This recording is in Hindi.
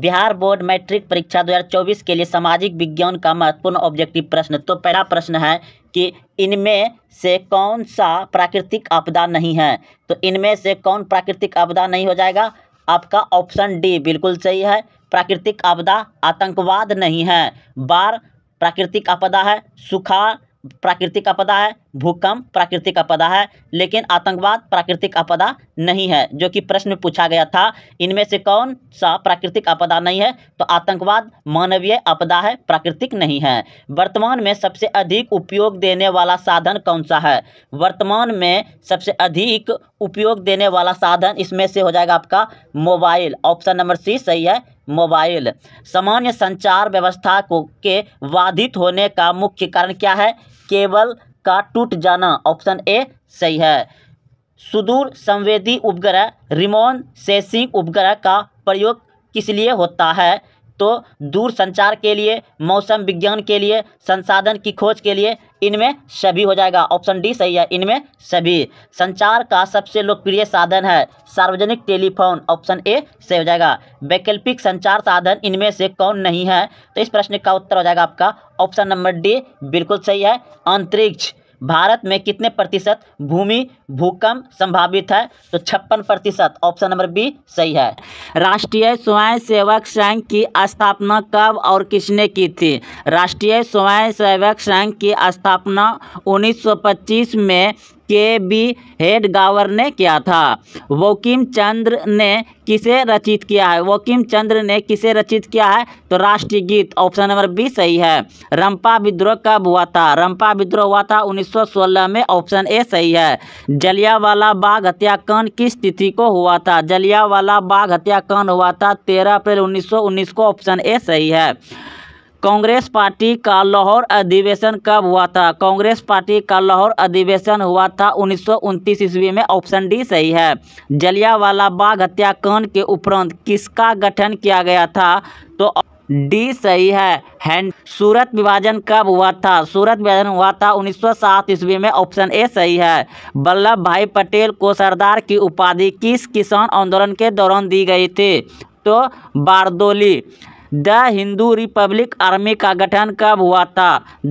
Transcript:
बिहार बोर्ड मैट्रिक परीक्षा 2024 के लिए सामाजिक विज्ञान का महत्वपूर्ण ऑब्जेक्टिव प्रश्न तो पहला प्रश्न है कि इनमें से कौन सा प्राकृतिक आपदा नहीं है तो इनमें से कौन प्राकृतिक आपदा नहीं हो जाएगा आपका ऑप्शन डी बिल्कुल सही है प्राकृतिक आपदा आतंकवाद नहीं है बाढ़ प्राकृतिक आपदा है सूखा प्राकृतिक आपदा है भूकंप प्राकृतिक आपदा है लेकिन आतंकवाद प्राकृतिक आपदा नहीं है जो कि प्रश्न पूछा गया था इनमें से कौन सा प्राकृतिक आपदा नहीं है तो आतंकवाद मानवीय आपदा है प्राकृतिक नहीं है वर्तमान में सबसे अधिक उपयोग देने वाला साधन कौन सा है वर्तमान में सबसे अधिक उपयोग देने वाला साधन इसमें से हो जाएगा आपका मोबाइल ऑप्शन नंबर सी सही है मोबाइल सामान्य संचार व्यवस्था को के बाधित होने का मुख्य कारण क्या है केवल का टूट जाना ऑप्शन ए सही है सुदूर संवेदी उपग्रह रिमोन सेसिंग उपग्रह का प्रयोग किस लिए होता है तो दूर संचार के लिए मौसम विज्ञान के लिए संसाधन की खोज के लिए इनमें सभी हो जाएगा ऑप्शन डी सही है इनमें सभी संचार का सबसे लोकप्रिय साधन है सार्वजनिक टेलीफोन ऑप्शन ए सही हो जाएगा वैकल्पिक संचार साधन इनमें से कौन नहीं है तो इस प्रश्न का उत्तर हो जाएगा आपका ऑप्शन नंबर डी बिल्कुल सही है अंतरिक्ष भारत में कितने प्रतिशत भूमि भूकंप संभावित है तो छप्पन प्रतिशत ऑप्शन नंबर बी सही है राष्ट्रीय स्वयं सेवक संघ की स्थापना कब और किसने की थी राष्ट्रीय स्वयं सेवक संघ की स्थापना 1925 में के बी हेडगावर ने किया था वकीम चंद्र ने किसे रचित किया है वकीम चंद्र ने किसे रचित किया है तो राष्ट्रीय गीत ऑप्शन नंबर बी सही है रंपा विद्रोह कब हुआ था रंपा विद्रोह हुआ था 1916 में ऑप्शन ए सही है जलियावाला बाग हत्याकांड किस तिथि को हुआ था जलियावाला बाग हत्याकांड हुआ था तेरह अप्रैल 1919 को ऑप्शन ए सही है कांग्रेस पार्टी का लाहौर अधिवेशन कब हुआ था कांग्रेस पार्टी का लाहौर अधिवेशन हुआ था उन्नीस सौ ईस्वी में ऑप्शन डी सही है जलियावाला बाग हत्याकांड के उपरांत किसका गठन किया गया था तो डी सही है हैंड सूरत विभाजन कब हुआ था सूरत विभाजन हुआ था 1907 ईस्वी में ऑप्शन ए सही है वल्लभ भाई पटेल को सरदार की उपाधि किस किसान आंदोलन के दौरान दी गई थी तो Bardoli the Hindu republic army का गठन कब हुआ था